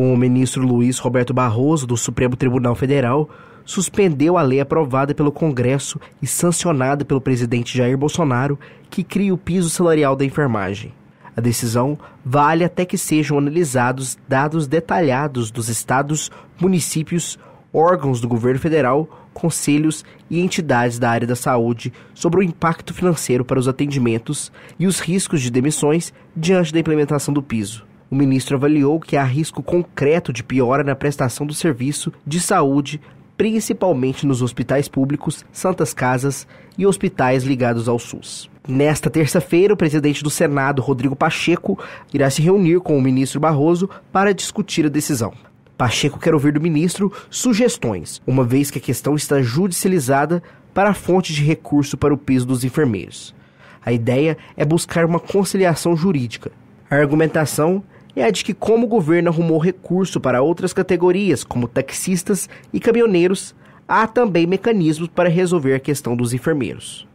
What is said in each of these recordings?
O ministro Luiz Roberto Barroso, do Supremo Tribunal Federal, suspendeu a lei aprovada pelo Congresso e sancionada pelo presidente Jair Bolsonaro, que cria o piso salarial da enfermagem. A decisão vale até que sejam analisados dados detalhados dos estados, municípios, órgãos do governo federal, conselhos e entidades da área da saúde sobre o impacto financeiro para os atendimentos e os riscos de demissões diante da implementação do piso. O ministro avaliou que há risco concreto de piora na prestação do serviço de saúde, principalmente nos hospitais públicos, santas casas e hospitais ligados ao SUS. Nesta terça-feira, o presidente do Senado, Rodrigo Pacheco, irá se reunir com o ministro Barroso para discutir a decisão. Pacheco quer ouvir do ministro sugestões, uma vez que a questão está judicializada para a fonte de recurso para o piso dos enfermeiros. A ideia é buscar uma conciliação jurídica. A argumentação é a de que como o governo arrumou recurso para outras categorias, como taxistas e caminhoneiros, há também mecanismos para resolver a questão dos enfermeiros.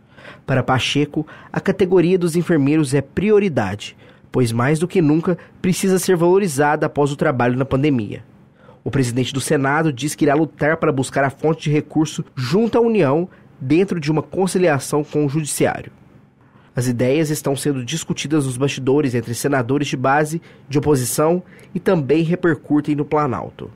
Para Pacheco, a categoria dos enfermeiros é prioridade, pois mais do que nunca precisa ser valorizada após o trabalho na pandemia. O presidente do Senado diz que irá lutar para buscar a fonte de recurso junto à União dentro de uma conciliação com o Judiciário. As ideias estão sendo discutidas nos bastidores entre senadores de base, de oposição e também repercutem no Planalto.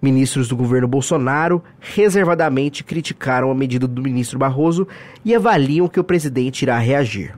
Ministros do governo Bolsonaro reservadamente criticaram a medida do ministro Barroso e avaliam que o presidente irá reagir.